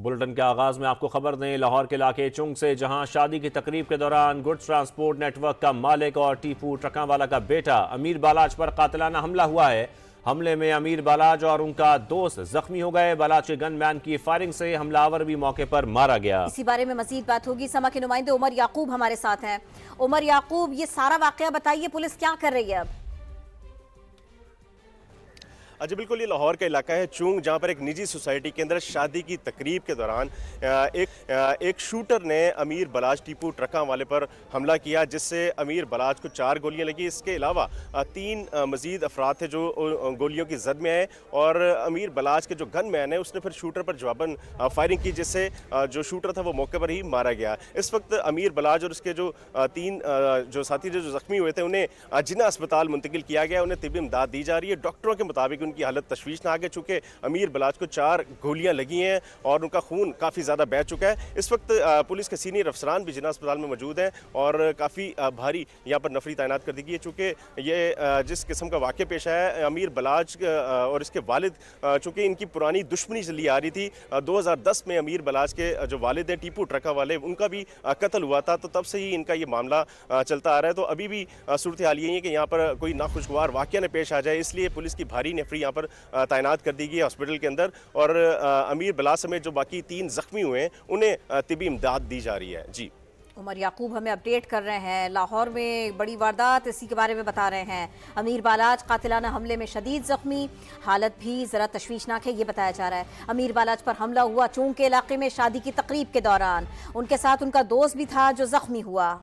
bulletin के आगाज में आपको खबर दें लाहौर के इलाके चुंग से जहां शादी की तकरीब के दौरान गुड्स ट्रांसपोर्ट नेटवर्क का मालिक और टीपू ट्रका वाला का बेटा अमीर बालाज पर कातलाना हमला हुआ है हमले में अमीर बालाज और उनका दोस्त जख्मी हो गए बालाज के गनमैन की फायरिंग से हमलावर भी मौके पर मारा गया इसी बारे में मजीद बात होगी समा के नुमाइंदे उमर याकूब हमारे साथ हैं उमर याकूब ये सारा वाकया बताइए पुलिस क्या कर रही है अब अच्छा बिल्कुल ये लाहौर का इलाका है चूंग जहाँ पर एक निजी सोसाइटी के अंदर शादी की तकरीब के दौरान एक एक शूटर ने अमीर बलाज टीपू ट्रका वाले पर हमला किया जिससे अमीर बलाज को चार गोलियाँ लगी इसके अलावा तीन मजीद अफराद थे जो गोलियों की जद में आए और अमीर बलाज के जो गन मैन है उसने फिर शूटर पर जवाबन फायरिंग की जिससे जो शूटर था वो मौके पर ही मारा गया इस वक्त अमीर बलाज और उसके जो तीन जो साथी जो जख्मी हुए थे उन्हें जिना अस्पताल मुंतकिल किया गया उन्हें तबी इमदाद दी जा रही है डॉक्टरों के मुताबिक उनकी हालत ना है चूँकि अमीर बलाज को चार गोलियाँ लगी हैं और उनका खून काफ़ी ज़्यादा बह चुका है इस वक्त पुलिस के सीनियर अफसरान भी जिला अस्पताल में मौजूद हैं और काफ़ी भारी यहाँ पर नफरी तैनात कर दी गई है चूँकि ये जिस किस्म का वाक्य पेश आया है अमीर बलाज और इसके वालद चूँकि इनकी पुरानी दुश्मनी चली आ रही थी दो हज़ार दस में अमीर बलाज के जो वालद हैं टीपू ट्रका वाले उनका भी कत्ल हुआ था तो तब से ही इनका ये मामला चलता आ रहा है तो अभी भी सूरत हाल यही है कि यहाँ पर कोई नाखुशगवार वाक्य न पेश आ जाए इसलिए पुलिस की भारी नफरी रेस्क्यू यहाँ पर तैनात कर दी गई हॉस्पिटल के अंदर और अमीर बला समेत जो बाकी तीन जख्मी हुए हैं उन्हें तिबी इमदाद दी जा रही है जी उमर याकूब हमें अपडेट कर रहे हैं लाहौर में बड़ी वारदात इसी के बारे में बता रहे हैं अमीर बालाज कातिलाना हमले में शदीद ज़ख्मी हालत भी ज़रा तशवीशनाक है ये बताया जा रहा है अमीर बालाज पर हमला हुआ चूंकि इलाके में शादी की तकरीब के दौरान उनके साथ उनका दोस्त भी था जो ज़ख्मी हुआ